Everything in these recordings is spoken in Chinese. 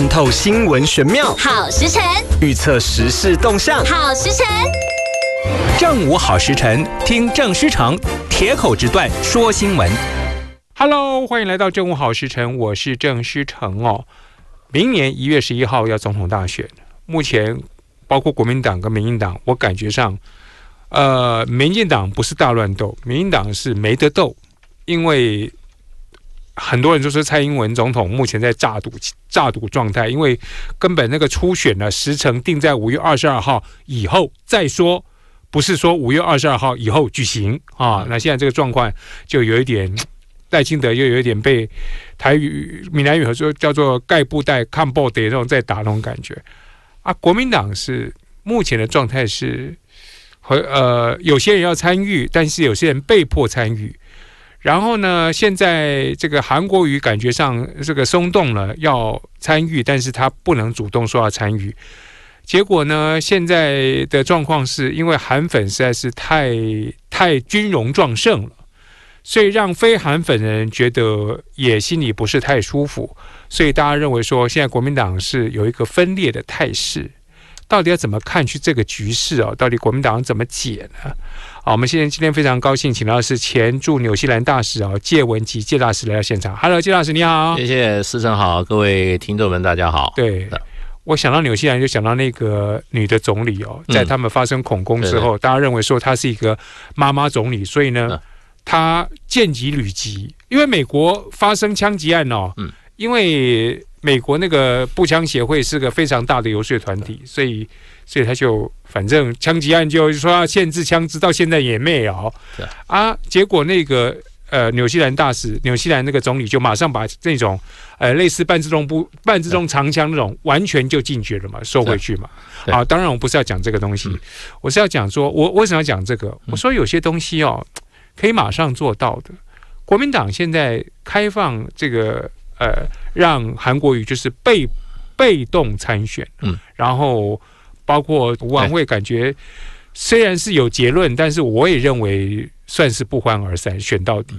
看透新闻玄妙，好时辰预测时事动向，好时辰正午好时辰，听郑书成铁口直断说新闻。Hello，欢迎来到正午好时辰，我是郑书成哦。明年一月十一号要总统大选，目前包括国民党跟民进党，我感觉上，呃，民进党不是大乱斗，民进党是没得斗，因为。很多人就说蔡英文总统目前在诈赌、诈赌状态，因为根本那个初选呢时程定在五月二十二号以后再说，不是说五月二十二号以后举行啊。那现在这个状况就有一点，赖清德又有一点被台语、闽南语，说叫做“盖布袋看爆的那种在打那种感觉啊。国民党是目前的状态是和呃，有些人要参与，但是有些人被迫参与。然后呢？现在这个韩国瑜感觉上这个松动了，要参与，但是他不能主动说要参与。结果呢？现在的状况是因为韩粉实在是太太军容壮盛了，所以让非韩粉人觉得也心里不是太舒服。所以大家认为说，现在国民党是有一个分裂的态势，到底要怎么看去这个局势啊？到底国民党怎么解呢？好，我们现今天非常高兴，请到的是前驻纽西兰大使啊，介文吉介大使来到现场。Hello，介大使你好，谢谢师生好，各位听众们大家好。对，我想到纽西兰就想到那个女的总理哦，在他们发生恐攻之后，大家认为说她是一个妈妈总理，所以呢，她见及履及，因为美国发生枪击案哦，嗯，因为美国那个步枪协会是个非常大的游说团体，所以。所以他就反正枪击案就说要限制枪支，到现在也没有啊。结果那个呃，纽西兰大使、纽西兰那个总理就马上把那种呃类似半自动不半自动长枪那种完全就禁绝了嘛，收回去嘛。好，当然我不是要讲这个东西，我是要讲说，我为什么要讲这个？我说有些东西哦，可以马上做到的。国民党现在开放这个呃，让韩国瑜就是被被动参选，嗯，然后。包括吴岸慧，感觉虽然是有结论，但是我也认为算是不欢而散，选到底。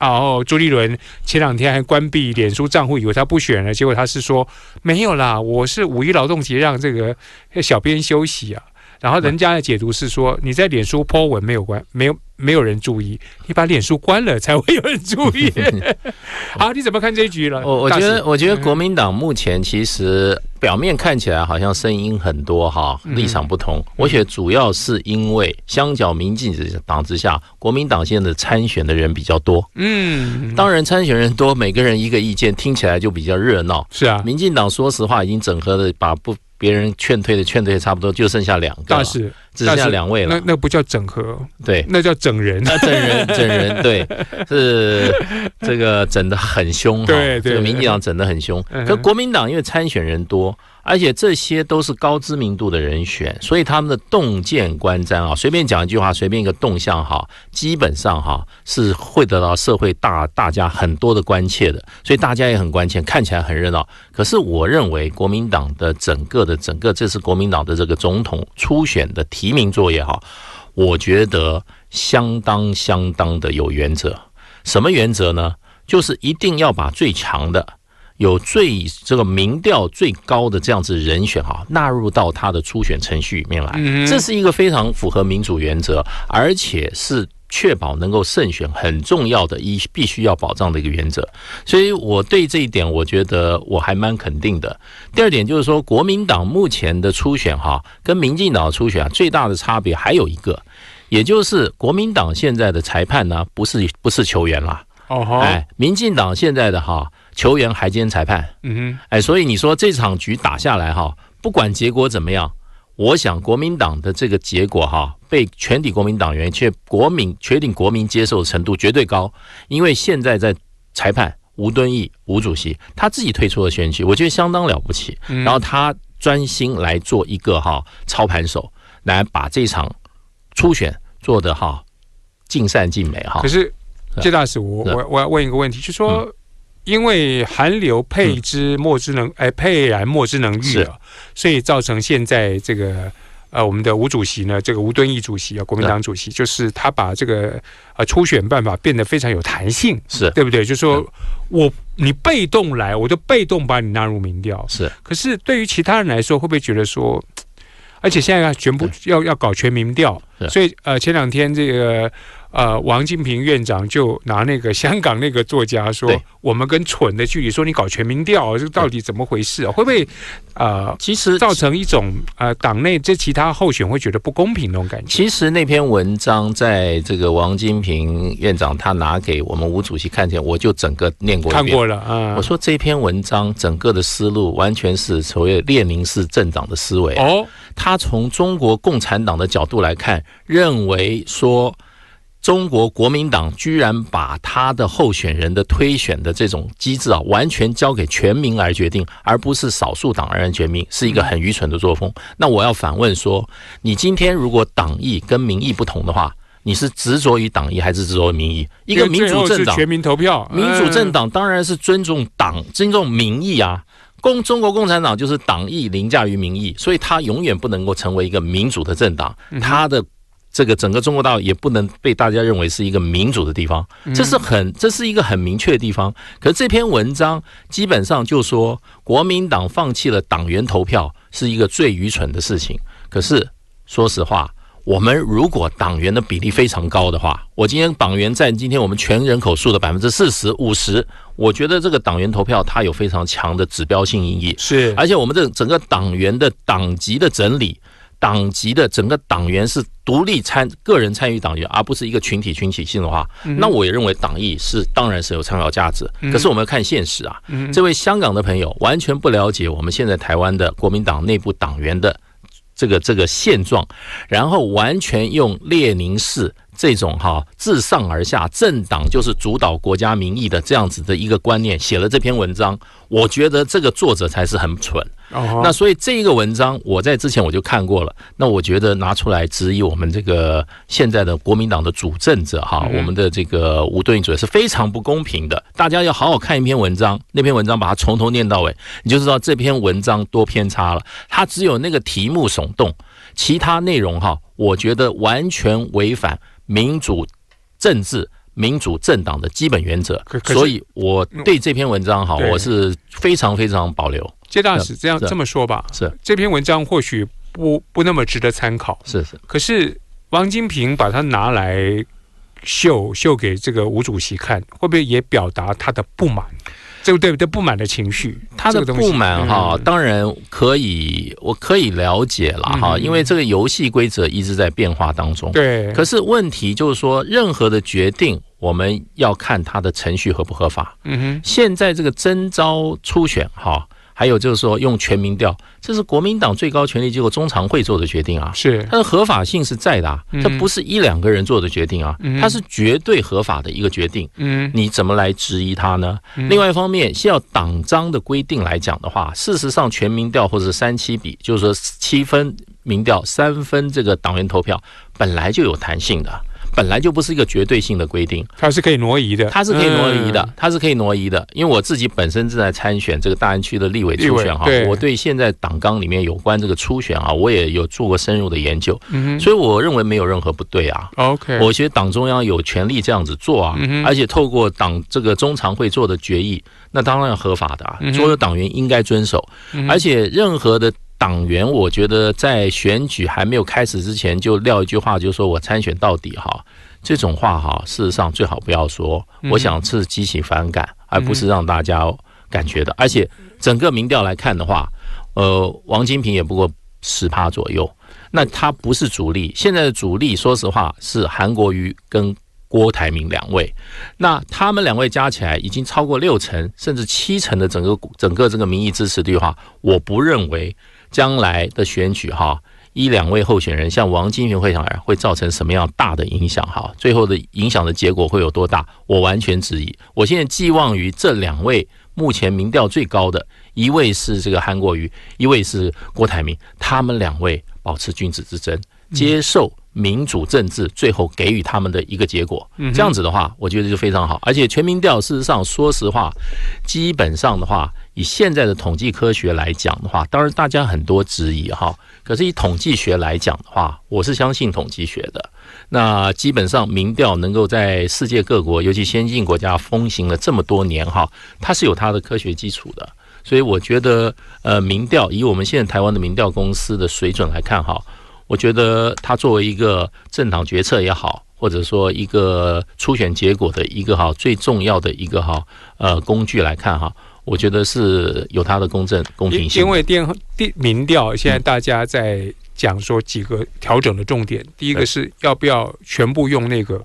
哦，朱立伦前两天还关闭脸书账户，以为他不选了，结果他是说没有啦，我是五一劳动节让这个小编休息啊。然后人家的解读是说，你在脸书 po 文没有关，没有没有人注意，你把脸书关了才会有人注意。好，你怎么看这一局了？我我觉得，我觉得国民党目前其实表面看起来好像声音很多哈，立场不同。我觉得主要是因为相较民进党之下，国民党现在的参选的人比较多。嗯，当然参选人多，每个人一个意见听起来就比较热闹。是啊，民进党说实话已经整合的把不。别人劝退的劝退差不多，就剩下两个，只剩下两位了。那那不叫整合，对，那叫整人。那 整人整人，对，是这个整的很凶。对对，民进党整的很凶，可国民党因为参选人多。而且这些都是高知名度的人选，所以他们的洞见观瞻啊，随便讲一句话，随便一个动向哈，基本上哈是会得到社会大大家很多的关切的，所以大家也很关切，看起来很热闹。可是我认为，国民党的整个的整个这次国民党的这个总统初选的提名作业哈，我觉得相当相当的有原则。什么原则呢？就是一定要把最强的。有最这个民调最高的这样子人选哈，纳入到他的初选程序里面来，这是一个非常符合民主原则，而且是确保能够胜选很重要的一必须要保障的一个原则。所以我对这一点，我觉得我还蛮肯定的。第二点就是说，国民党目前的初选哈，跟民进党初选啊、最大的差别还有一个，也就是国民党现在的裁判呢，不是不是球员了哦，哎，民进党现在的哈。球员还兼裁判，嗯哼，哎，所以你说这场局打下来哈，不管结果怎么样，我想国民党的这个结果哈，被全体国民党员却国民确定国民接受的程度绝对高，因为现在在裁判吴敦义吴主席他自己退出了选举，我觉得相当了不起，然后他专心来做一个哈操盘手，来把这场初选做得哈尽善尽美哈。可是谢大使，我我我要问一个问题，就说。因为寒流配之莫之能，哎，沛然莫之能御啊，所以造成现在这个呃，我们的吴主席呢，这个吴敦义主席啊，国民党主席，就是他把这个呃初选办法变得非常有弹性，是对不对？就是说我你被动来，我就被动把你纳入民调，是。可是对于其他人来说，会不会觉得说，而且现在要全部要要搞全民调，所以呃，前两天这个。呃，王金平院长就拿那个香港那个作家说，我们跟蠢的距离，说你搞全民调，这到底怎么回事？啊？会不会呃，其实造成一种呃，党内这其他候选会觉得不公平那种感觉。其实那篇文章在这个王金平院长他拿给我们吴主席看见，我就整个念过。看过了啊。我说这篇文章整个的思路完全是所谓列宁式政党的思维。哦。他从中国共产党的角度来看，认为说。中国国民党居然把他的候选人的推选的这种机制啊，完全交给全民来决定，而不是少数党而人决定，是一个很愚蠢的作风。那我要反问说：你今天如果党意跟民意不同的话，你是执着于党意还是执着于民意？一个民主政党，全民投票，民主政党当然是尊重党、尊重民意啊。共中国共产党就是党意凌驾于民意，所以他永远不能够成为一个民主的政党。他的。这个整个中国大陆也不能被大家认为是一个民主的地方，这是很这是一个很明确的地方。可是这篇文章基本上就说国民党放弃了党员投票是一个最愚蠢的事情。可是说实话，我们如果党员的比例非常高的话，我今天党员占今天我们全人口数的百分之四十五十，我觉得这个党员投票它有非常强的指标性意义。是，而且我们这整个党员的党籍的整理。党级的整个党员是独立参个人参与党员，而不是一个群体群体性的话，那我也认为党意是当然是有参考价值。可是我们要看现实啊，这位香港的朋友完全不了解我们现在台湾的国民党内部党员的这个这个现状，然后完全用列宁式。这种哈自上而下政党就是主导国家民意的这样子的一个观念，写了这篇文章，我觉得这个作者才是很蠢。那所以这一个文章，我在之前我就看过了。那我觉得拿出来质疑我们这个现在的国民党的主政者哈，我们的这个吴对主是非常不公平的。大家要好好看一篇文章，那篇文章把它从头念到尾，你就知道这篇文章多偏差了。它只有那个题目耸动，其他内容哈，我觉得完全违反。民主政治、民主政党的基本原则，所以我对这篇文章，哈，我是非常非常保留。谢大使这样这么说吧，是这篇文章或许不不那么值得参考，是是。可是，王金平把它拿来秀秀给这个吴主席看，会不会也表达他的不满？对不对？不满的情绪，他的不满哈，当然可以，我可以了解了哈，因为这个游戏规则一直在变化当中。对，可是问题就是说，任何的决定，我们要看它的程序合不合法。嗯哼，现在这个征招初选哈。还有就是说，用全民调，这是国民党最高权力机构中常会做的决定啊，是它的合法性是在的，它不是一两个人做的决定啊，它是绝对合法的一个决定。嗯，你怎么来质疑它呢？另外一方面，依要党章的规定来讲的话，事实上全民调或者是三七比，就是说七分民调，三分这个党员投票，本来就有弹性的。本来就不是一个绝对性的规定，它是可以挪移的，它是可以挪移的，它是可以挪移的。因为我自己本身正在参选这个大安区的立委初选哈，我对现在党纲里面有关这个初选啊，我也有做过深入的研究，所以我认为没有任何不对啊。OK，我觉得党中央有权利这样子做啊，而且透过党这个中常会做的决议，那当然合法的，啊，所有党员应该遵守，而且任何的。党员，我觉得在选举还没有开始之前就撂一句话，就说我参选到底哈，这种话哈，事实上最好不要说。我想是激起反感，而不是让大家感觉的。而且整个民调来看的话，呃，王金平也不过十趴左右，那他不是主力。现在的主力，说实话是韩国瑜跟郭台铭两位。那他们两位加起来已经超过六成，甚至七成的整个整个这个民意支持率哈，我不认为。将来的选举哈，一两位候选人，像王金平会长会造成什么样大的影响哈？最后的影响的结果会有多大？我完全质疑。我现在寄望于这两位目前民调最高的一位是这个韩国瑜，一位是郭台铭，他们两位保持君子之争，接受民主政治，最后给予他们的一个结果，这样子的话，我觉得就非常好。而且全民调事实上，说实话，基本上的话。以现在的统计科学来讲的话，当然大家很多质疑哈。可是以统计学来讲的话，我是相信统计学的。那基本上民调能够在世界各国，尤其先进国家风行了这么多年哈，它是有它的科学基础的。所以我觉得，呃，民调以我们现在台湾的民调公司的水准来看哈，我觉得它作为一个政党决策也好，或者说一个初选结果的一个哈最重要的一个哈呃工具来看哈。我觉得是有它的公正公平性，因为电电民调现在大家在讲说几个调整的重点，第一个是要不要全部用那个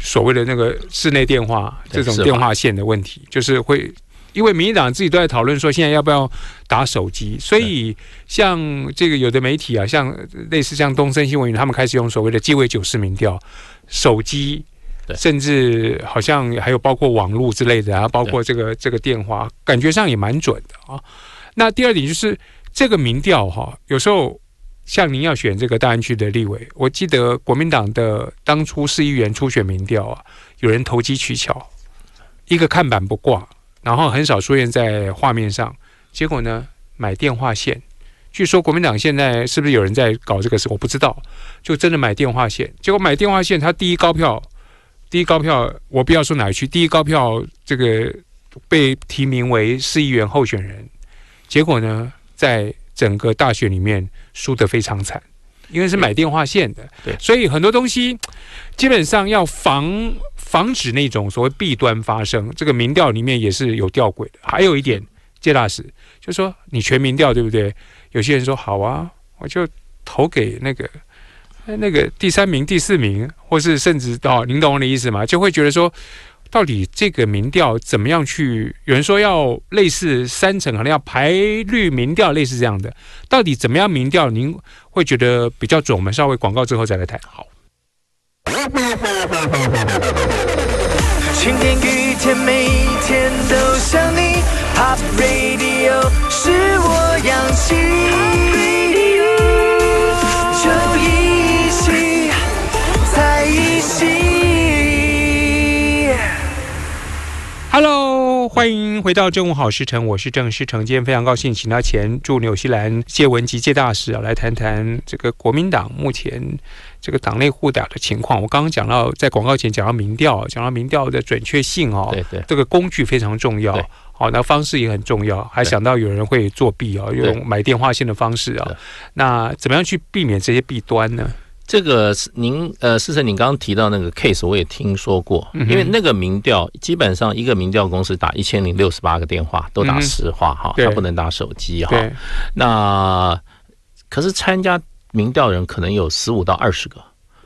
所谓的那个室内电话这种电话线的问题，就是会因为民进党自己都在讨论说现在要不要打手机，所以像这个有的媒体啊，像类似像东森新闻他们开始用所谓的鸡尾酒式民调手机。甚至好像还有包括网络之类的啊，包括这个这个电话，感觉上也蛮准的啊。那第二点就是这个民调哈，有时候像您要选这个大安区的立委，我记得国民党的当初市议员初选民调啊，有人投机取巧，一个看板不挂，然后很少出现在画面上，结果呢买电话线，据说国民党现在是不是有人在搞这个事，我不知道，就真的买电话线，结果买电话线，他第一高票。第一高票，我不要说哪一区，第一高票这个被提名为市议员候选人，结果呢，在整个大选里面输得非常惨，因为是买电话线的，对，所以很多东西基本上要防防止那种所谓弊端发生。这个民调里面也是有吊诡的。还有一点，谢大使就说，你全民调对不对？有些人说好啊，我就投给那个。那个第三名、第四名，或是甚至哦，您懂我的意思吗？就会觉得说，到底这个民调怎么样去？有人说要类似三层，可能要排率民调，类似这样的，到底怎么样民调？您会觉得比较准？我们稍微广告之后再来谈，好。Hello，欢迎回到正午好，时辰，我是郑师成，今天非常高兴，请到前驻纽西兰谢文吉谢大使啊，来谈谈这个国民党目前这个党内互打的情况。我刚刚讲到，在广告前讲到民调，讲到民调的准确性哦，对对，这个工具非常重要。好，那方式也很重要，还想到有人会作弊啊，用买电话线的方式啊，那怎么样去避免这些弊端呢？这个是您呃，四成，您刚刚提到那个 case，我也听说过，因为那个民调基本上一个民调公司打一千零六十八个电话，都打实话哈，他不能打手机哈。那可是参加民调人可能有十五到二十个，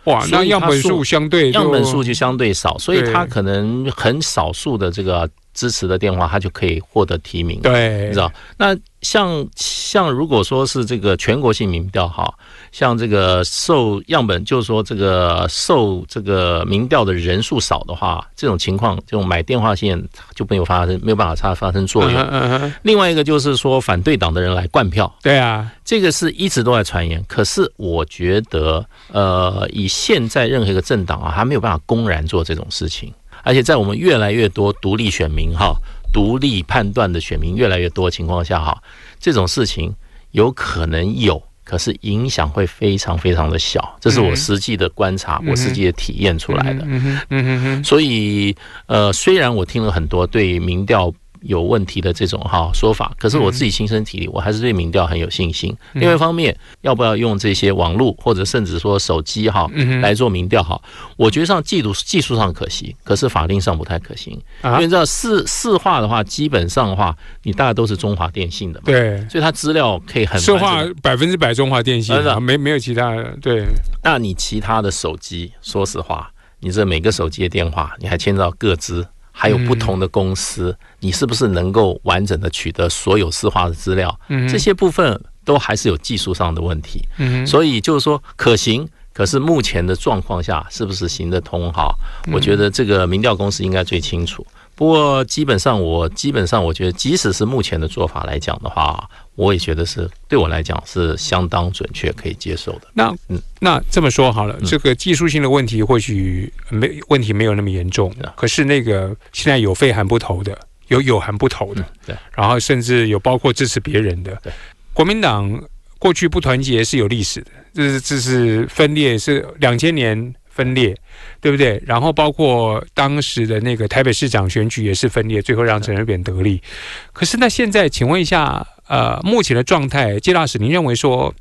哇，那样本数相对样本数就相对少，所以他可能很少数的这个。支持的电话，他就可以获得提名，对，你知道？那像像如果说是这个全国性民调，好像这个受样本，就是说这个受这个民调的人数少的话，这种情况这种买电话线就没有发生，没有办法差发生作用。另外一个就是说，反对党的人来灌票，对啊，这个是一直都在传言。可是我觉得，呃，以现在任何一个政党啊，他没有办法公然做这种事情。而且在我们越来越多独立选民哈、独立判断的选民越来越多情况下哈，这种事情有可能有，可是影响会非常非常的小，这是我实际的观察，我实际的体验出来的。嗯哼，嗯哼哼。所以，呃，虽然我听了很多对民调。有问题的这种哈说法，可是我自己亲身体历，我还是对民调很有信心。另外一方面，要不要用这些网络或者甚至说手机哈来做民调哈？我觉得上技术技术上可行，可是法令上不太可行。因为知道四四化的话，基本上的话，你大家都是中华电信的嘛。对，所以它资料可以很。说话百分之百中华电信，的没没有其他的。对，那你其他的手机，说实话，你这每个手机的电话，你还牵到各资。还有不同的公司，你是不是能够完整的取得所有私化的资料？这些部分都还是有技术上的问题。嗯，所以就是说可行，可是目前的状况下是不是行得通？哈，我觉得这个民调公司应该最清楚。不过，基本上我基本上我觉得，即使是目前的做法来讲的话，我也觉得是对我来讲是相当准确可以接受的。那那这么说好了，这个技术性的问题或许没问题没有那么严重。可是那个现在有肺还不投的，有有还不投的，对，然后甚至有包括支持别人的。国民党过去不团结是有历史的，这是这是分裂，是两千年。分裂，对不对？然后包括当时的那个台北市长选举也是分裂，最后让陈水扁得利。可是那现在，请问一下，呃，目前的状态，季大使，您认为说，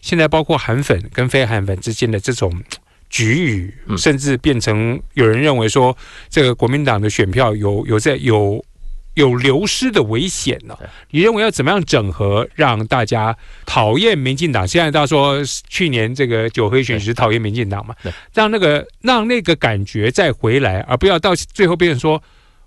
现在包括韩粉跟非韩粉之间的这种局域，甚至变成有人认为说，这个国民党的选票有有在有。有流失的危险呢？你认为要怎么样整合，让大家讨厌民进党？现在大家说去年这个九黑选是讨厌民进党嘛？让那个让那个感觉再回来，而不要到最后变成说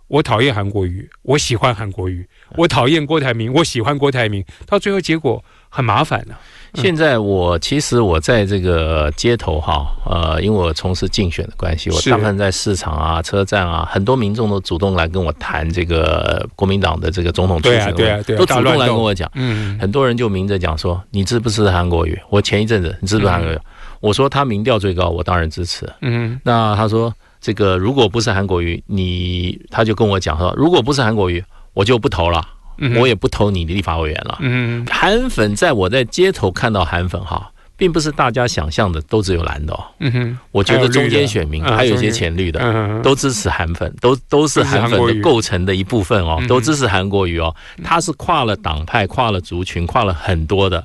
我讨厌韩国瑜，我喜欢韩国瑜；我讨厌郭台铭，我喜欢郭台铭，到最后结果很麻烦呢。现在我其实我在这个街头哈，呃，因为我从事竞选的关系，我大部分在市场啊、车站啊，很多民众都主动来跟我谈这个国民党的这个总统初选，都主动来跟我讲。嗯，很多人就明着讲说：“你支持韩国瑜？”我前一阵子你支持韩国瑜，我说他民调最高，我当然支持。嗯，那他说这个如果不是韩国瑜，你他就跟我讲说，如果不是韩国瑜，我就不投了。我也不投你的立法委员了。韩粉，在我在街头看到韩粉哈，并不是大家想象的都只有蓝的哦。我觉得中间选民还有一些浅绿的，都支持韩粉，都都是韩粉的构成的一部分哦，都支持韩国瑜哦。他是跨了党派、跨了族群、跨了很多的。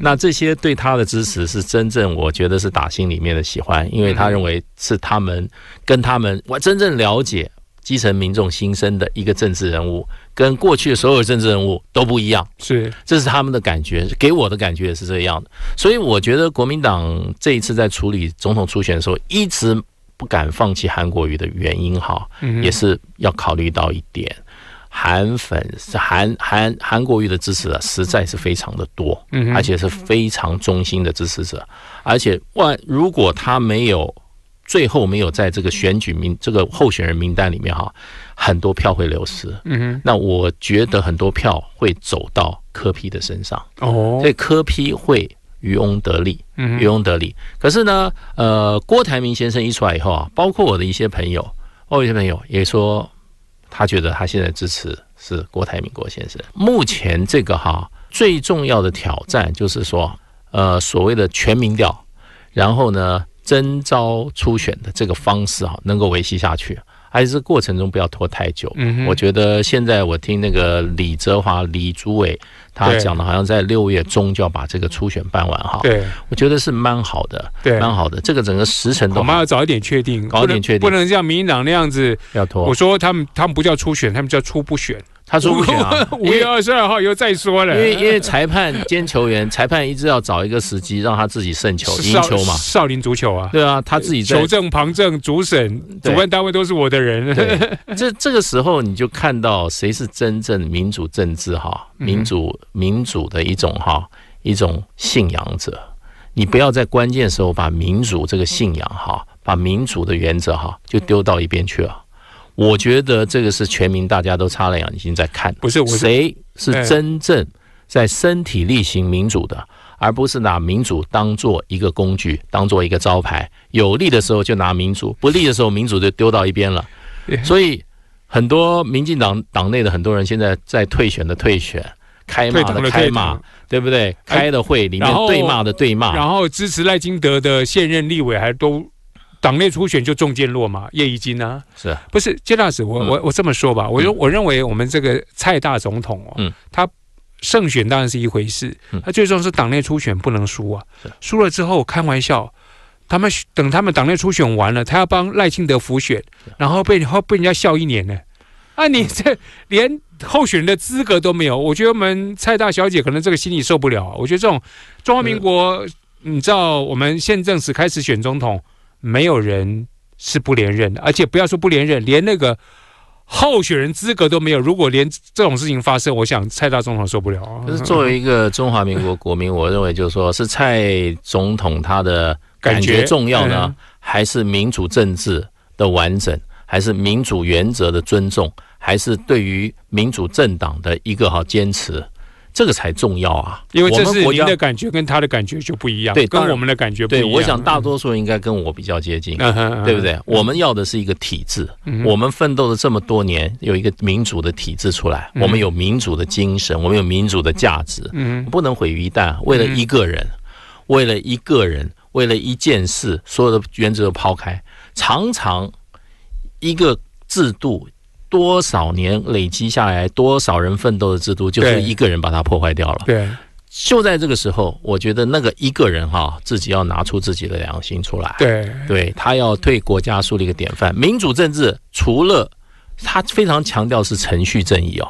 那这些对他的支持是真正我觉得是打心里面的喜欢，因为他认为是他们跟他们我真正了解。基层民众心声的一个政治人物，跟过去的所有政治人物都不一样，是，这是他们的感觉，给我的感觉也是这样的。所以我觉得国民党这一次在处理总统初选的时候，一直不敢放弃韩国瑜的原因，哈，也是要考虑到一点，韩粉、是韩韩韩国瑜的支持啊，实在是非常的多，而且是非常忠心的支持者，而且万如果他没有。最后没有在这个选举名这个候选人名单里面哈，很多票会流失。嗯哼，那我觉得很多票会走到柯批的身上。哦，所以柯批会渔翁得利。嗯，渔翁得利。可是呢，呃，郭台铭先生一出来以后啊，包括我的一些朋友，我有些朋友也说，他觉得他现在支持是郭台铭郭先生。目前这个哈最重要的挑战就是说，呃，所谓的全民调，然后呢？征招初选的这个方式哈，能够维系下去，还是过程中不要拖太久。嗯，我觉得现在我听那个李泽华、李主伟，他讲的，好像在六月中就要把这个初选办完哈。对，我觉得是蛮好的，蛮好的。这个整个时辰都，我们要早一点确定，早一点确定，不能像民进党那样子要拖。我说他们，他们不叫初选，他们叫初步选。他说：“ 五月二十二号又再说了，因为因为裁判兼球员，裁判一直要找一个时机让他自己胜球、赢球嘛。少林足球啊，对啊，他自己在求证、旁证、主审、主办单位都是我的人。这这个时候你就看到谁是真正民主政治哈，民主民主的一种哈一种信仰者。你不要在关键时候把民主这个信仰哈，把民主的原则哈就丢到一边去了。”我觉得这个是全民，大家都擦了眼睛在看，不是谁是真正在身体力行民主的，而不是拿民主当做一个工具，当做一个招牌，有利的时候就拿民主，不利的时候民主就丢到一边了。所以很多民进党党内的很多人现在在退选的退选，开骂的开骂，对不对？开的会里面对骂的对骂，然后支持赖金德的现任立委还都。党内初选就中箭落马，叶宜金啊，是不是？金大指我我我这么说吧，我我认为我们这个蔡大总统哦，他胜选当然是一回事，他最重要是党内初选不能输啊，输了之后开玩笑，他们等他们党内初选完了，他要帮赖清德辅选，然后被后被人家笑一年呢，啊你这连候选人的资格都没有，我觉得我们蔡大小姐可能这个心里受不了啊，我觉得这种中华民国，你知道我们现正式开始选总统。没有人是不连任的，而且不要说不连任，连那个候选人资格都没有。如果连这种事情发生，我想蔡大总统受不了可但是作为一个中华民国国民，我认为就是说，是蔡总统他的感觉重要呢，还是民主政治的完整，还是民主原则的尊重，还是对于民主政党的一个好坚持？这个才重要啊！因为我们国的感觉跟他的感觉就不一样。对，跟我们的感觉不一样。我想大多数人应该跟我比较接近，对不对？我们要的是一个体制。我们奋斗了这么多年，有一个民主的体制出来，我们有民主的精神，我们有民主的价值，不能毁于一旦。为了一个人，为了一个人，为了一件事，所有的原则都抛开，常常一个制度。多少年累积下来，多少人奋斗的制度，就是一个人把它破坏掉了。对，就在这个时候，我觉得那个一个人哈，自己要拿出自己的良心出来。对，对他要对国家树立一个典范。民主政治除了他非常强调是程序正义哦，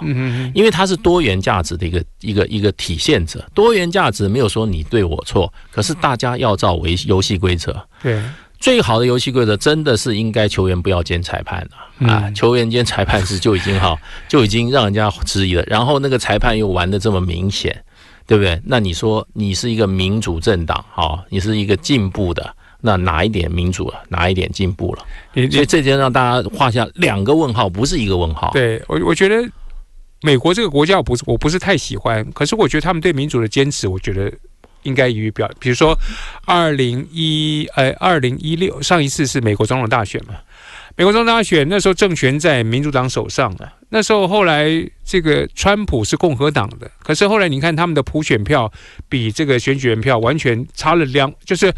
因为它是多元价值的一个一个一个体现者。多元价值没有说你对我错，可是大家要照为游戏规则。对。最好的游戏规则真的是应该球员不要兼裁判了啊！球员兼裁判是就已经好，就已经让人家质疑了。然后那个裁判又玩的这么明显，对不对？那你说你是一个民主政党，好，你是一个进步的，那哪一点民主了？哪一点进步了？所以这就让大家画下两个问号，不是一个问号。对我，我觉得美国这个国家不是我不是太喜欢，可是我觉得他们对民主的坚持，我觉得。应该予以表，比如说，二零一，哎，二零一六上一次是美国总统大选嘛？美国总统大选那时候政权在民主党手上，的那时候后来这个川普是共和党的，可是后来你看他们的普选票比这个选举人票完全差了两，就是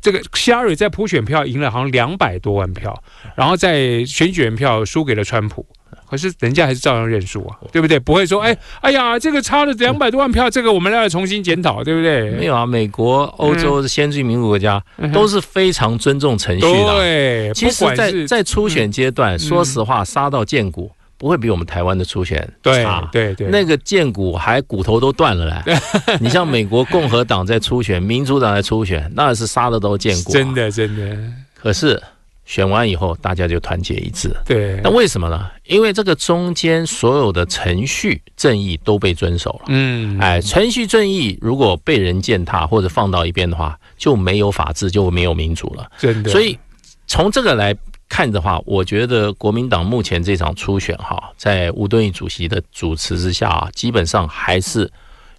这个希拉里在普选票赢了好像两百多万票，然后在选举人票输给了川普。可是人家还是照样认输啊，对不对？不会说哎哎呀，这个差了两百多万票，这个我们要重新检讨，对不对？没有啊，美国、欧洲的先进民主国家都是非常尊重程序的。对，其实在在初选阶段，说实话，杀到荐股。不会比我们台湾的初选差。对对对，那个荐股还骨头都断了嘞。你像美国共和党在初选，民主党在初选，那是杀的都荐股。真的真的。可是。选完以后，大家就团结一致。对，那为什么呢？因为这个中间所有的程序正义都被遵守了。嗯，哎，程序正义如果被人践踏或者放到一边的话，就没有法治，就没有民主了。真的。所以从这个来看的话，我觉得国民党目前这场初选哈，在吴敦义主席的主持之下，基本上还是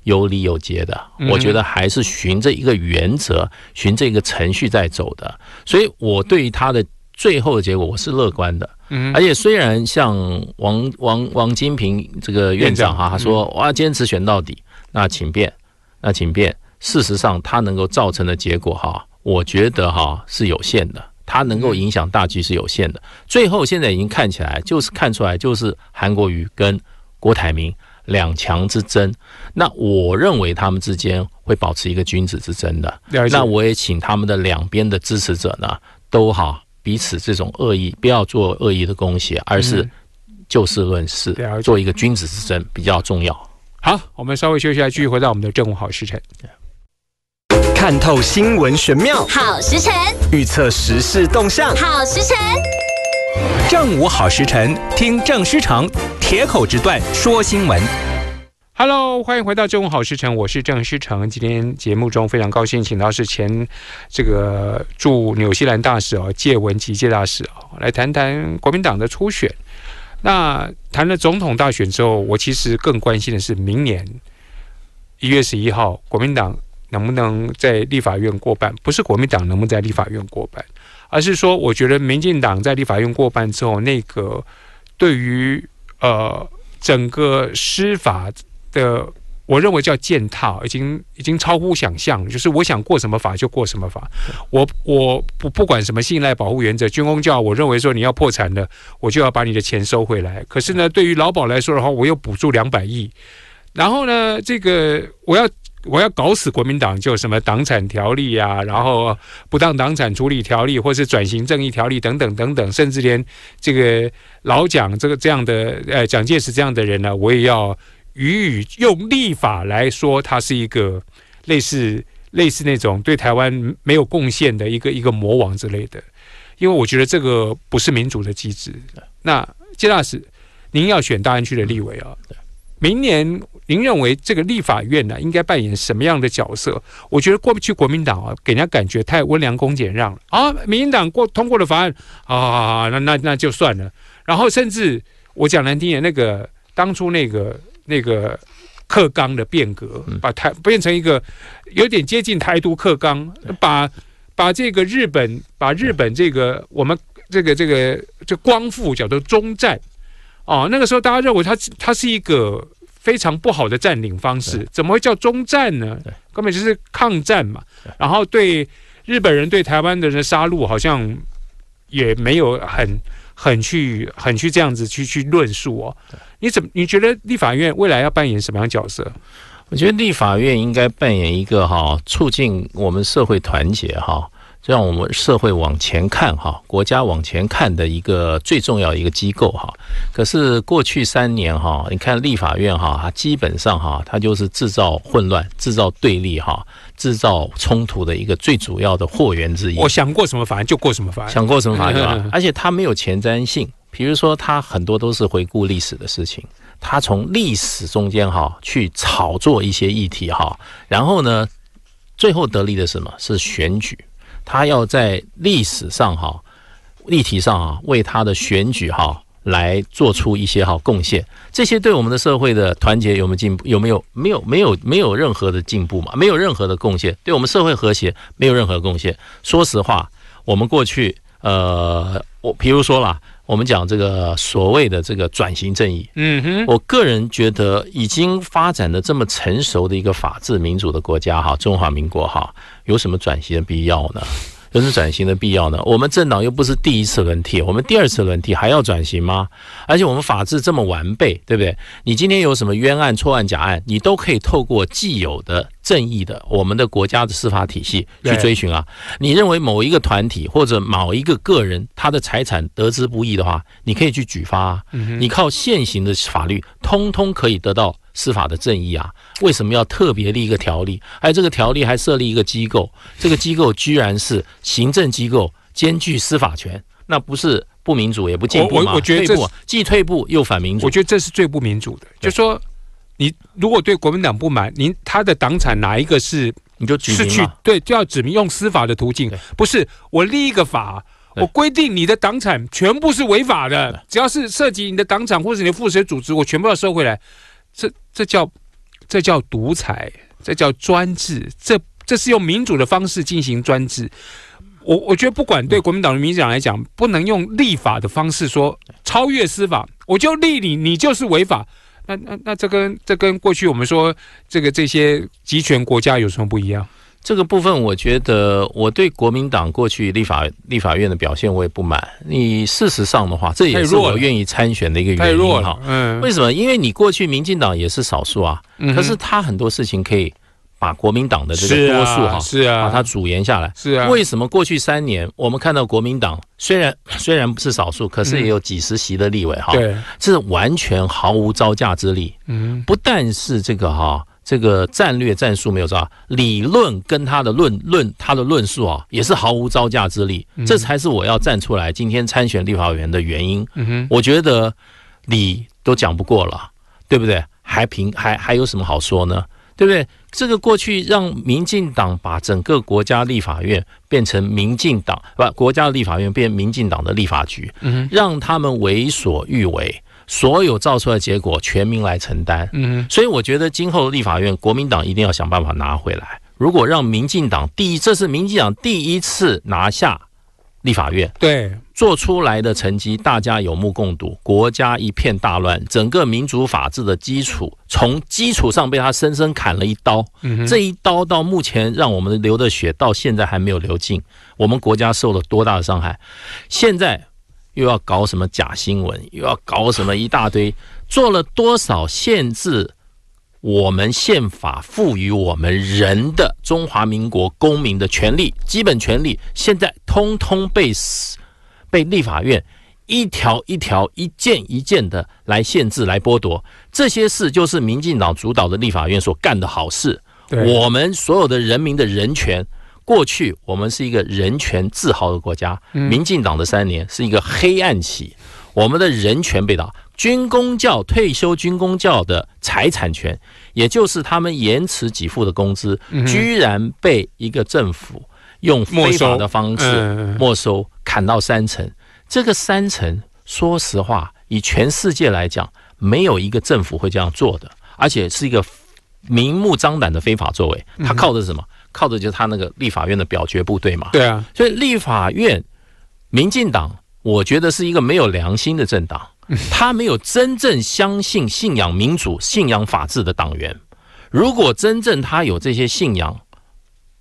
有理有节的。我觉得还是循着一个原则，循着一个程序在走的。所以我对于他的。最后的结果，我是乐观的，而且虽然像王王王金平这个院长哈，他说我要坚持选到底，那请便，那请便。事实上，他能够造成的结果哈，我觉得哈是有限的，他能够影响大局是有限的。最后现在已经看起来，就是看出来就是韩国瑜跟郭台铭两强之争。那我认为他们之间会保持一个君子之争的，那我也请他们的两边的支持者呢，都哈。彼此这种恶意，不要做恶意的攻击，而是就事论事，做一个君子之争比较重要。好，我们稍微休息一下，继续回到我们的正午好时辰。看透新闻玄妙，好时辰预测时事动向，好时辰正午好时辰，听郑师成铁口直断说新闻。Hello，欢迎回到《中午好，时承》，我是郑诗成。今天节目中非常高兴，请到是前这个驻纽西兰大使哦，谢文吉谢大使哦，来谈谈国民党的初选。那谈了总统大选之后，我其实更关心的是明年一月十一号，国民党能不能在立法院过半？不是国民党能不能在立法院过半，而是说，我觉得民进党在立法院过半之后，那个对于呃整个司法。的我认为叫践踏，已经已经超乎想象。就是我想过什么法就过什么法，我我不不管什么信赖保护原则、军工教，我认为说你要破产了，我就要把你的钱收回来。可是呢，对于劳保来说的话，我又补助两百亿。然后呢，这个我要我要搞死国民党，就什么党产条例啊，然后不当党产处理条例，或是转型正义条例等等等等，甚至连这个老蒋这个这样的呃蒋介石这样的人呢，我也要。予以用立法来说，它是一个类似类似那种对台湾没有贡献的一个一个魔王之类的。因为我觉得这个不是民主的机制。那谢大使，您要选大安区的立委啊？明年您认为这个立法院呢应该扮演什么样的角色？我觉得过不去国民党啊，给人家感觉太温良恭俭让了啊！民民党过通过的法案啊，那那那就算了。然后甚至我讲难听点，那个当初那个。那个克刚的变革，把台变成一个有点接近台独克刚，把把这个日本把日本这个我们这个这个就光复叫做中战，哦，那个时候大家认为它它是一个非常不好的占领方式，怎么会叫中战呢？根本就是抗战嘛。然后对日本人对台湾的人杀戮，好像也没有很。很去很去这样子去去论述哦，你怎么你觉得立法院未来要扮演什么样角色？我觉得立法院应该扮演一个哈促进我们社会团结哈。让我们社会往前看，哈，国家往前看的一个最重要一个机构，哈。可是过去三年，哈，你看立法院，哈，它基本上，哈，它就是制造混乱、制造对立、哈、制造冲突的一个最主要的货源之一。我想过什么法案就过什么法，案，想过什么法案对吧？而且它没有前瞻性，比如说它很多都是回顾历史的事情，它从历史中间哈去炒作一些议题，哈，然后呢，最后得利的什么是选举？他要在历史上哈，议题上啊，为他的选举哈来做出一些好贡献。这些对我们的社会的团结有没有进步？有没有没有没有没有任何的进步嘛？没有任何的贡献，对我们社会和谐没有任何贡献。说实话，我们过去呃，我譬如说了。我们讲这个所谓的这个转型正义，嗯哼，我个人觉得已经发展的这么成熟的一个法治民主的国家哈，中华民国哈，有什么转型的必要呢？就是转型的必要呢？我们政党又不是第一次轮替，我们第二次轮替还要转型吗？而且我们法制这么完备，对不对？你今天有什么冤案、错案、假案，你都可以透过既有的正义的我们的国家的司法体系去追寻啊。你认为某一个团体或者某一个个人他的财产得之不易的话，你可以去举发，你靠现行的法律，通通可以得到。司法的正义啊，为什么要特别立一个条例？还有这个条例还设立一个机构，这个机构居然是行政机构兼具司法权，那不是不民主也不进步吗？退步，既退步又反民主。我觉得这是最不民主的。就说你如果对国民党不满，您他的党产哪一个是你就指明对，就要指明用司法的途径，不是我立一个法，我规定你的党产全部是违法的，只要是涉及你的党产或者你的附属组织，我全部要收回来。这这叫这叫独裁，这叫专制，这这是用民主的方式进行专制。我我觉得，不管对国民党、的民进党来讲，不能用立法的方式说超越司法，我就立你，你就是违法。那那那，这跟这跟过去我们说这个这些集权国家有什么不一样？这个部分，我觉得我对国民党过去立法立法院的表现我也不满。你事实上的话，这也是我愿意参选的一个原因哈。嗯。为什么？因为你过去民进党也是少数啊，可是他很多事情可以把国民党的这个多数哈，是啊，把它阻延下来。是啊。为什么过去三年我们看到国民党虽然虽然不是少数，可是也有几十席的立委哈？对。这是完全毫无招架之力。嗯。不但是这个哈。这个战略战术没有招，理论跟他的论论他的论述啊，也是毫无招架之力。这才是我要站出来今天参选立法委员的原因。我觉得理都讲不过了，对不对？还凭还还有什么好说呢？对不对？这个过去让民进党把整个国家立法院变成民进党，把国家立法院变民进党的立法局，让他们为所欲为。所有造出来的结果，全民来承担。嗯，所以我觉得今后的立法院，国民党一定要想办法拿回来。如果让民进党第一，这是民进党第一次拿下立法院，对做出来的成绩，大家有目共睹，国家一片大乱，整个民主法治的基础从基础上被他深深砍了一刀。嗯，这一刀到目前让我们流的血到现在还没有流尽，我们国家受了多大的伤害？现在。又要搞什么假新闻？又要搞什么一大堆？做了多少限制？我们宪法赋予我们人的中华民国公民的权利、基本权利，现在通通被被立法院一条一条、一件一件的来限制、来剥夺。这些事就是民进党主导的立法院所干的好事。我们所有的人民的人权。过去我们是一个人权自豪的国家，民进党的三年是一个黑暗期，我们的人权被打，军公教退休军公教的财产权，也就是他们延迟给付的工资，居然被一个政府用非法的方式没收，砍到三成。这个三成，说实话，以全世界来讲，没有一个政府会这样做的，而且是一个明目张胆的非法作为。他靠的是什么？靠的就是他那个立法院的表决部队嘛？对啊，所以立法院民进党，我觉得是一个没有良心的政党，他没有真正相信、信仰民主、信仰法治的党员。如果真正他有这些信仰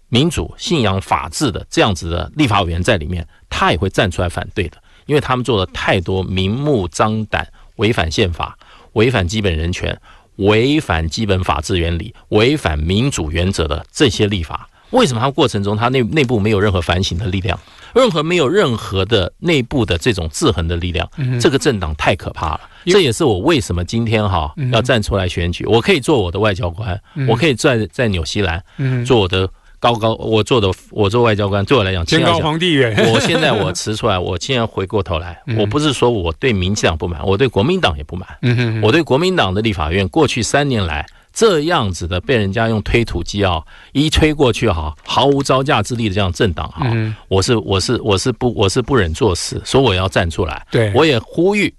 民主、信仰法治的这样子的立法委员在里面，他也会站出来反对的，因为他们做了太多明目张胆违反宪法、违反基本人权。违反基本法治原理、违反民主原则的这些立法，为什么它过程中它内内部没有任何反省的力量，任何没有任何的内部的这种制衡的力量？这个政党太可怕了，这也是我为什么今天哈要站出来选举。我可以做我的外交官，我可以在在纽西兰做我的。高高，我做的，我做外交官，对我来讲，天高皇帝远。我现在我辞出来，我竟然回过头来，我不是说我对民进党不满，我对国民党也不满。嗯哼，我对国民党的立法院过去三年来这样子的被人家用推土机啊一推过去哈毫无招架之力的这样政党哈，我是我是我是不我是不忍做事，所以我要站出来。对，我也呼吁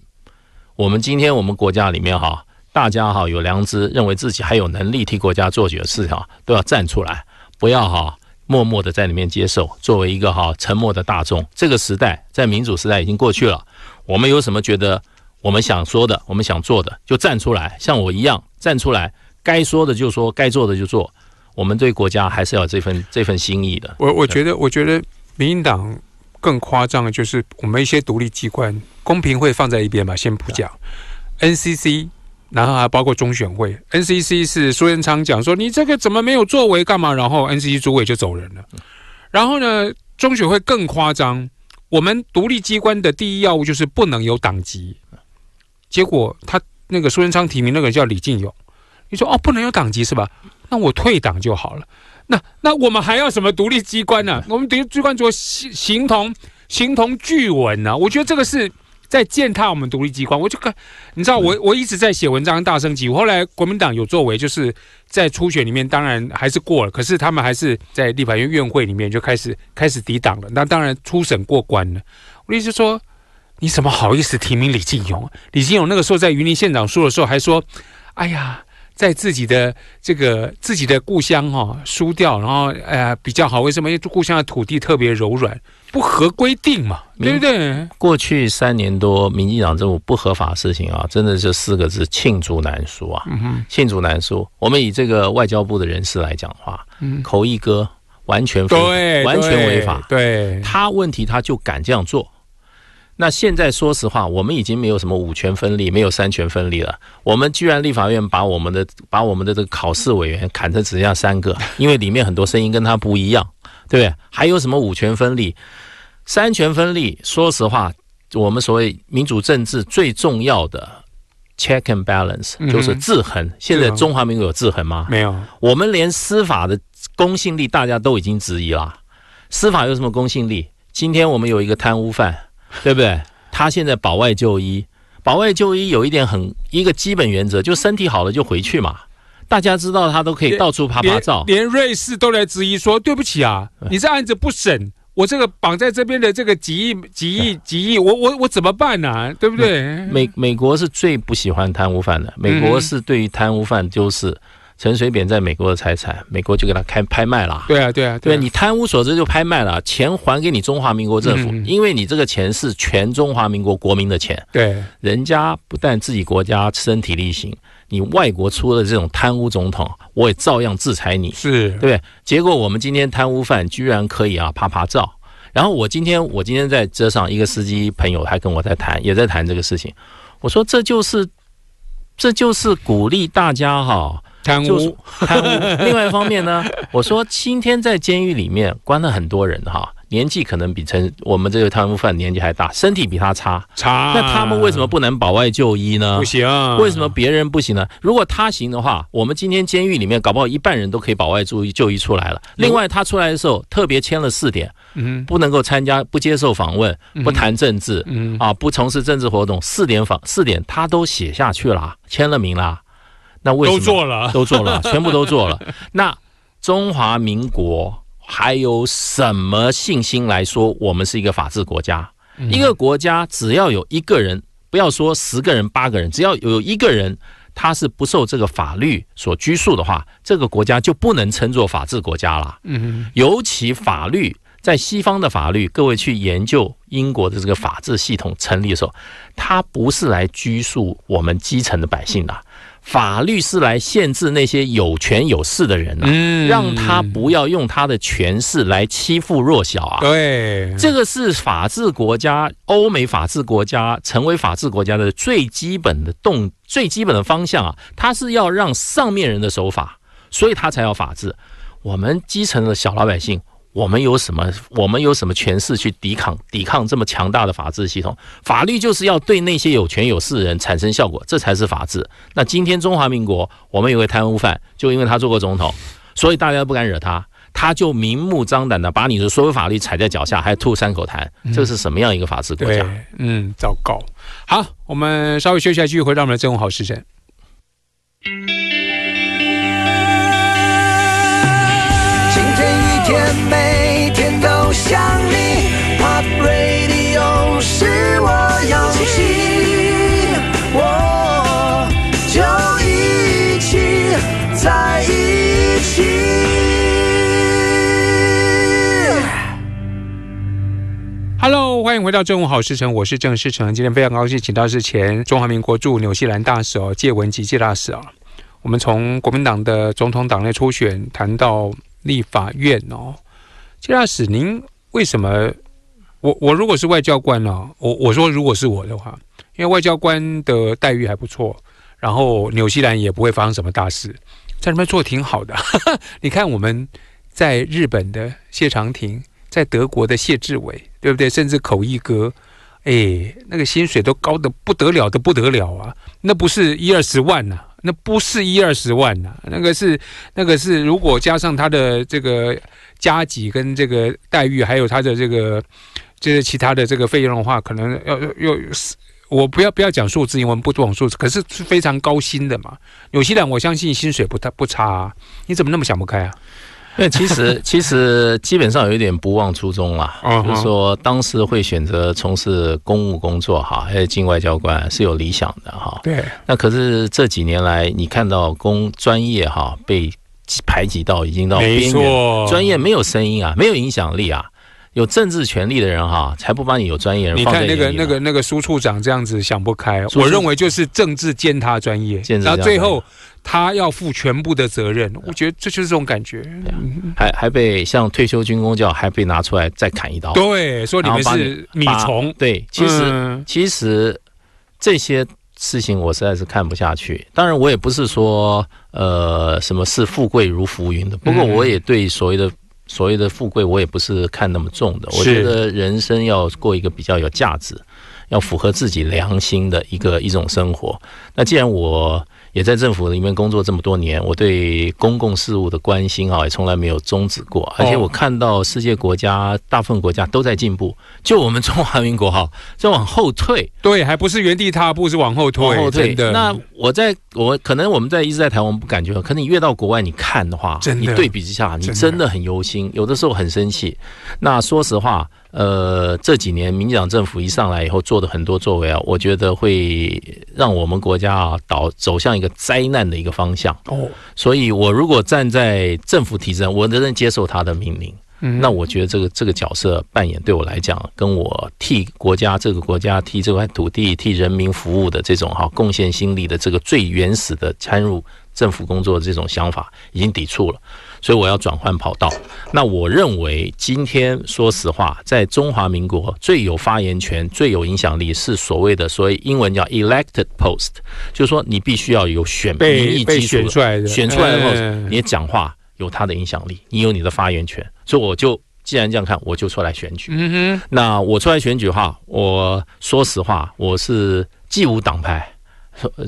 我们今天我们国家里面哈，大家哈有良知，认为自己还有能力替国家做决事情哈，都要站出来。不要哈，默默的在里面接受，作为一个哈沉默的大众，这个时代在民主时代已经过去了。我们有什么觉得我们想说的，我们想做的，就站出来，像我一样站出来，该说的就说，该做的就做。我们对国家还是要这份这份心意的。我我觉得，我觉得民进党更夸张的就是，我们一些独立机关，公平会放在一边吧，先不讲，NCC。然后还包括中选会，NCC 是苏贞昌讲说你这个怎么没有作为，干嘛？然后 NCC 主委就走人了。然后呢，中选会更夸张。我们独立机关的第一要务就是不能有党籍。结果他那个苏贞昌提名那个人叫李进勇，你说哦不能有党籍是吧？那我退党就好了。那那我们还要什么独立机关呢？我们独立机关做形形同形同巨文啊。我觉得这个是。在践踏我们独立机关，我就看，你知道，我我一直在写文章大升级。后来国民党有作为，就是在初选里面当然还是过了，可是他们还是在立法院院会里面就开始开始抵挡了。那当然初审过关了。我的意思说，你怎么好意思提名李进勇？李进勇那个时候在云林县长书的时候还说：“哎呀。”在自己的这个自己的故乡哈输掉，然后呃比较好，为什么？因为故乡的土地特别柔软，不合规定嘛，对不对？过去三年多，民进党政府不合法事情啊，真的是四个字：罄竹难书啊！嗯嗯，罄竹难书。我们以这个外交部的人士来讲话，口译哥完全对，完全违法。对，他问题他就敢这样做。那现在说实话，我们已经没有什么五权分立，没有三权分立了。我们居然立法院把我们的把我们的这个考试委员砍成只剩下三个，因为里面很多声音跟他不一样，对不对？还有什么五权分立、三权分立？说实话，我们所谓民主政治最重要的 check and balance 就是制衡。现在中华民族有制衡吗？没有。我们连司法的公信力大家都已经质疑了，司法有什么公信力？今天我们有一个贪污犯。对不对？他现在保外就医，保外就医有一点很一个基本原则，就身体好了就回去嘛。大家知道他都可以到处拍拍照，连瑞士都来质疑说：“对不起啊，你这案子不审，我这个绑在这边的这个几亿、几亿、几亿，我我我怎么办呢？对不对？”美美国是最不喜欢贪污犯的，美国是对于贪污犯就是。陈水扁在美国的财产，美国就给他开拍卖了。对啊，对啊，对你贪污所得就拍卖了，钱还给你中华民国政府，因为你这个钱是全中华民国国民的钱。对，人家不但自己国家身体力行，你外国出了这种贪污总统，我也照样制裁你。是对，结果我们今天贪污犯居然可以啊，啪啪照。然后我今天我今天在车上，一个司机朋友还跟我在谈，也在谈这个事情。我说这就是这就是鼓励大家哈。贪污，贪污。另外一方面呢，我说今天在监狱里面关了很多人哈，年纪可能比成我们这个贪污犯年纪还大，身体比他差。差。那他们为什么不能保外就医呢？不行。为什么别人不行呢？如果他行的话，我们今天监狱里面搞不好一半人都可以保外就医就医出来了。另外他出来的时候特别签了四点，嗯，不能够参加，不接受访问，不谈政治，嗯啊，不从事政治活动，四点访四点他都写下去了，签了名了。那为什么都做了？都做了，全部都做了。那中华民国还有什么信心来说我们是一个法治国家？一个国家只要有一个人，不要说十个人、八个人，只要有一个人他是不受这个法律所拘束的话，这个国家就不能称作法治国家了。嗯，尤其法律在西方的法律，各位去研究英国的这个法治系统成立的时候，他不是来拘束我们基层的百姓的。法律是来限制那些有权有势的人啊，让他不要用他的权势来欺负弱小啊。对，这个是法治国家，欧美法治国家成为法治国家的最基本的动、最基本的方向啊。它是要让上面人的守法，所以他才要法治。我们基层的小老百姓。我们有什么？我们有什么权势去抵抗？抵抗这么强大的法治系统？法律就是要对那些有权有势的人产生效果，这才是法治。那今天中华民国，我们有个贪污犯，就因为他做过总统，所以大家都不敢惹他，他就明目张胆的把你的所有法律踩在脚下，还吐三口痰，这是什么样一个法治国家？嗯，糟糕。好，我们稍微休息一下，继续回到我们的正午好时间。每天都想你，Pop Radio 是我勇气，我就一起在一起。Hello，欢迎回到正午好，世承，我是郑世承。今天非常高兴，请到是前中华民国驻纽西兰大使哦，谢文吉谢大使啊。我们从国民党的总统党内初选谈到。立法院哦，这样子，您为什么？我我如果是外交官呢？我我说如果是我的话，因为外交官的待遇还不错，然后纽西兰也不会发生什么大事，在那边做挺好的。你看我们在日本的谢长廷，在德国的谢志伟，对不对？甚至口译哥，哎，那个薪水都高的不得了，的不得了啊！那不是一二十万呐。那不是一二十万呐，那个是，那个是，如果加上他的这个加级跟这个待遇，还有他的这个就是其他的这个费用的话，可能要要我不要不要讲数字，因为我们不懂数字，可是是非常高薪的嘛。纽西兰我相信薪水不太不差，你怎么那么想不开啊？那其实其实基本上有一点不忘初衷啦，就是说当时会选择从事公务工作哈，还有进外交官是有理想的哈。对。那可是这几年来，你看到公专业哈被排挤到已经到边缘，专业没有声音啊，没有影响力啊。有政治权力的人哈，才不把你有专业人。你看那个那个那个苏处长这样子想不开，我认为就是政治践踏专业，然后最后。他要负全部的责任，我觉得这就是这种感觉。还还被像退休军工叫还被拿出来再砍一刀，对，说你们是米虫。对，其实其实这些事情我实在是看不下去。当然，我也不是说呃什么是富贵如浮云的，不过我也对所谓的所谓的富贵，我也不是看那么重的。我觉得人生要过一个比较有价值、要符合自己良心的一个一种生活。那既然我。也在政府里面工作这么多年，我对公共事务的关心啊，也从来没有终止过。而且我看到世界国家大部分国家都在进步，就我们中华民国哈在往后退。对，还不是原地踏步，是往后退。往后退。那我在我可能我们在一直在台湾我们不感觉可能你越到国外你看的话，真的，你对比之下，你真的很忧心，有的时候很生气。那说实话。呃，这几年民进党政府一上来以后做的很多作为啊，我觉得会让我们国家啊导走向一个灾难的一个方向。哦，所以我如果站在政府体制上，我仍然接受他的命令。嗯，那我觉得这个这个角色扮演对我来讲，跟我替国家、这个国家、替这块土地、替人民服务的这种哈贡献心力的这个最原始的掺入政府工作的这种想法，已经抵触了。所以我要转换跑道。那我认为今天，说实话，在中华民国最有发言权、最有影响力是所谓的所谓英文叫 elected post，就是说你必须要有选民意基础，选出来的，选出来的你讲话有他的影响力，你有你的发言权。所以我就既然这样看，我就出来选举。嗯哼。那我出来选举哈，我说实话，我是既无党派，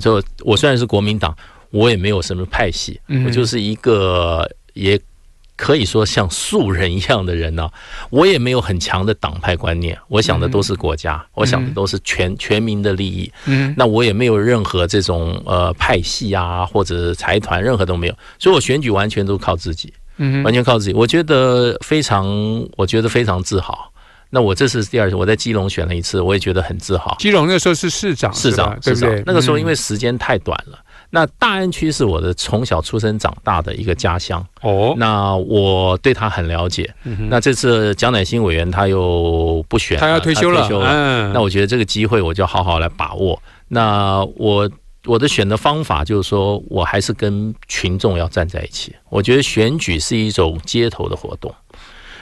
就我虽然是国民党，我也没有什么派系，我就是一个。也可以说像素人一样的人呢，我也没有很强的党派观念，我想的都是国家，我想的都是全全民的利益。嗯，那我也没有任何这种呃派系啊或者财团，任何都没有，所以我选举完全都靠自己，嗯，完全靠自己。我觉得非常，我觉得非常自豪。那我这是第二次，我在基隆选了一次，我也觉得很自豪。基隆那时候是市长，市长，市长。那个时候因为时间太短了。那大安区是我的从小出生长大的一个家乡哦，那我对他很了解。那这次蒋乃新委员他又不选，他要退休了。那我觉得这个机会我就好好来把握。那我我的选的方法就是说我还是跟群众要站在一起。我觉得选举是一种街头的活动。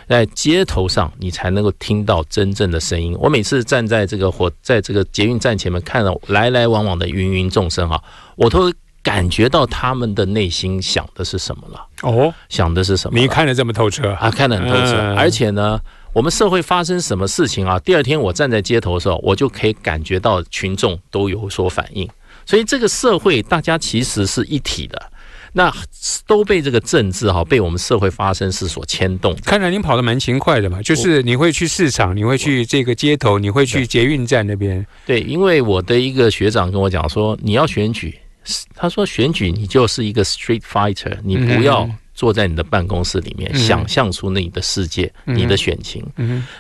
在街头上，你才能够听到真正的声音。我每次站在这个火，在这个捷运站前面，看到来来往往的芸芸众生啊，我都感觉到他们的内心想的是什么了。哦，想的是什么？你看的这么透彻啊？看的很透彻。而且呢，我们社会发生什么事情啊？第二天我站在街头的时候，我就可以感觉到群众都有所反应。所以这个社会，大家其实是一体的。那都被这个政治哈被我们社会发生事所牵动。看来您跑得蛮勤快的嘛，就是你会去市场，你会去这个街头，你会去捷运站那边。对，因为我的一个学长跟我讲说，你要选举，他说选举你就是一个 street fighter，你不要坐在你的办公室里面想象出你的世界，你的选情，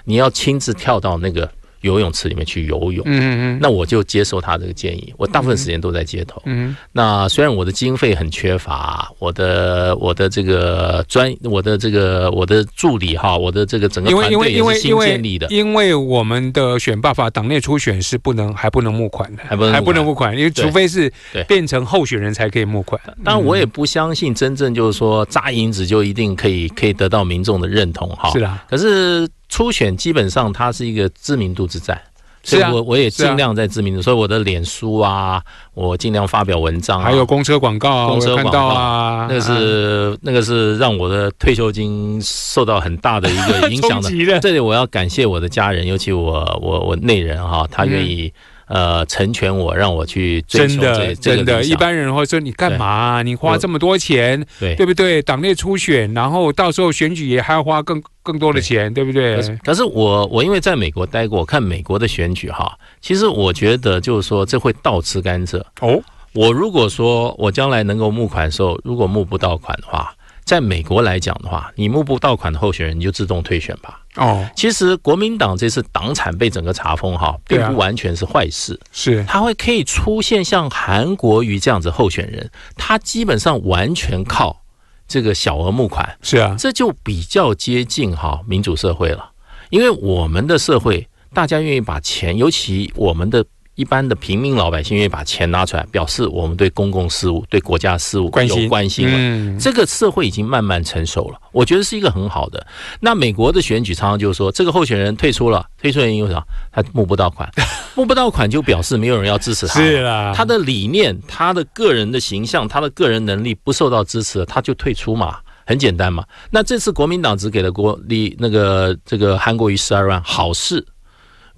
你要亲自跳到那个。游泳池里面去游泳，嗯嗯，那我就接受他这个建议。我大部分时间都在街头，嗯。那虽然我的经费很缺乏，我的我的这个专，我的这个我的助理哈，我的这个整个团队是新建立的，因为我们的选办法，党内初选是不能还不能募款的，还不能还不能募款，因为除非是变成候选人才可以募款。当然，我也不相信真正就是说扎银子就一定可以可以得到民众的认同哈。是啊。可是。初选基本上它是一个知名度之战，所以我我也尽量在知名度，所以我的脸书啊，我尽量发表文章，还有公车广告，啊，公车广告啊，那个是那个是让我的退休金受到很大的一个影响的。这里我要感谢我的家人，尤其我我我内人哈，他愿意。呃，成全我，让我去追求真的，真的，一般人会说你干嘛？你花这么多钱，对对不对？党内初选，然后到时候选举也还要花更更多的钱，对不对？可是我，我因为在美国待过，看美国的选举哈，其实我觉得就是说，这会倒吃甘蔗哦。我如果说我将来能够募款的时候，如果募不到款的话。在美国来讲的话，你募不到款的候选人你就自动退选吧。哦，其实国民党这次党产被整个查封哈，并不完全是坏事。是，他会可以出现像韩国瑜这样子候选人，他基本上完全靠这个小额募款。是啊，这就比较接近哈民主社会了，因为我们的社会大家愿意把钱，尤其我们的。一般的平民老百姓愿意把钱拿出来，表示我们对公共事务、对国家事务有关心嗯。这个社会已经慢慢成熟了，我觉得是一个很好的。那美国的选举常常就是说，这个候选人退出了，退出原因为啥？他募不到款，募不到款就表示没有人要支持他。是啊，他的理念、他的个人的形象、他的个人能力不受到支持，他就退出嘛，很简单嘛。那这次国民党只给了国立那个这个韩国瑜十二万，好事。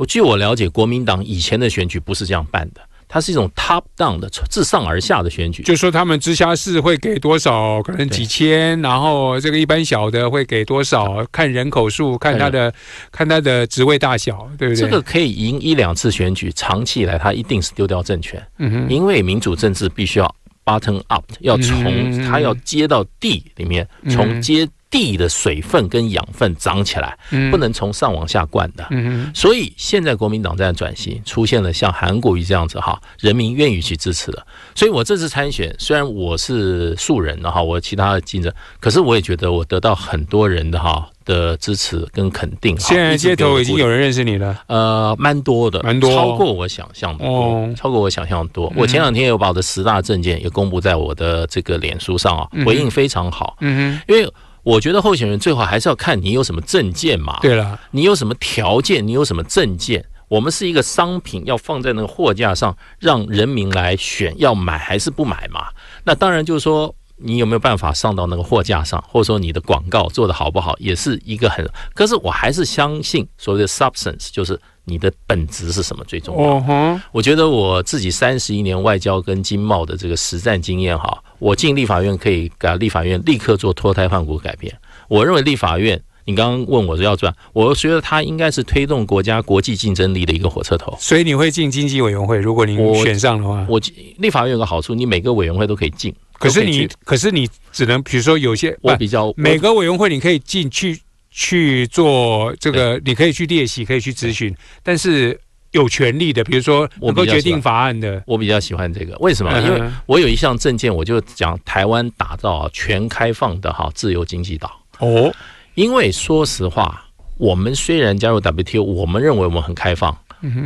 据我了解，国民党以前的选举不是这样办的，它是一种 top down 的自上而下的选举，就说他们直辖市会给多少，可能几千，然后这个一般小的会给多少，看人口数，看他的看他的职位大小，对不对？这个可以赢一两次选举，长期以来他一定是丢掉政权，因为民主政治必须要 b u t t o n up，要从他要接到地里面，从接。地的水分跟养分长起来，不能从上往下灌的。所以现在国民党在转型，出现了像韩国瑜这样子哈，人民愿意去支持的。所以我这次参选，虽然我是素人哈，我其他的竞争，可是我也觉得我得到很多人的哈的支持跟肯定。现在街头已经有人认识你了，呃，蛮多的，蛮多，超过我想象的哦，超过我想象的多。我前两天有把我的十大证件也公布在我的这个脸书上啊，回应非常好。嗯哼，因为。我觉得候选人最好还是要看你有什么证件嘛，对了，你有什么条件，你有什么证件？我们是一个商品，要放在那个货架上，让人民来选，要买还是不买嘛。那当然就是说，你有没有办法上到那个货架上，或者说你的广告做的好不好，也是一个很……可是我还是相信所谓的 substance 就是。你的本质是什么最重要？我觉得我自己三十一年外交跟经贸的这个实战经验哈，我进立法院可以给立法院立刻做脱胎换骨改变。我认为立法院，你刚刚问我是要转，我觉得它应该是推动国家国际竞争力的一个火车头。所以你会进经济委员会，如果你选上的话，我立法院有个好处，你每个委员会都可以进。可是你可是你只能比如说有些我比较每个委员会你可以进去。去做这个，你可以去列席，可以去咨询，但是有权利的，比如说能够决定法案的，我比较喜欢这个。为什么？因为我有一项证件，我就讲台湾打造全开放的哈自由经济岛。哦，因为说实话，我们虽然加入 WTO，我们认为我们很开放，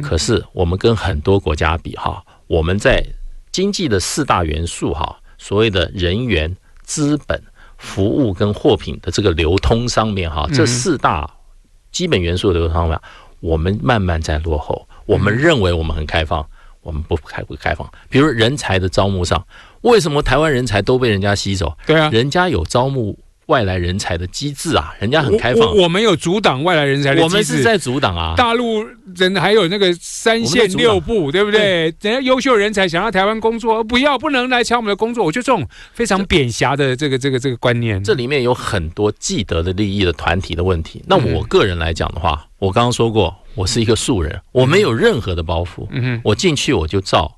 可是我们跟很多国家比哈，我们在经济的四大元素哈，所谓的人员、资本。服务跟货品的这个流通上面哈，这四大基本元素的流通上面，我们慢慢在落后。我们认为我们很开放，我们不开不开放。比如人才的招募上，为什么台湾人才都被人家吸走？对啊，人家有招募。外来人才的机制啊，人家很开放。我们有阻挡外来人才，我们是在阻挡啊。大陆人还有那个三线六部，对不对？人家优秀人才想要台湾工作，不要不能来抢我们的工作。我就这种非常贬狭的这个这个这个观念。这里面有很多既得的利益的团体的问题。那我个人来讲的话，我刚刚说过，我是一个素人，我没有任何的包袱。嗯，我进去我就照，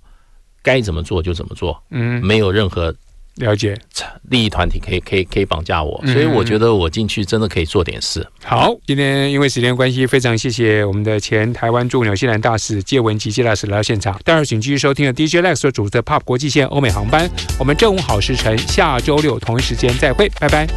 该怎么做就怎么做。嗯，没有任何。了解利益团体可以可以可以绑架我，所以我觉得我进去真的可以做点事。好，今天因为时间关系，非常谢谢我们的前台湾驻纽西兰大使谢文吉谢大使来到现场。待会请继续收听的 DJ Lex 主持的 Pop 国际线欧美航班。我们正午好时辰，下周六同一时间再会，拜拜。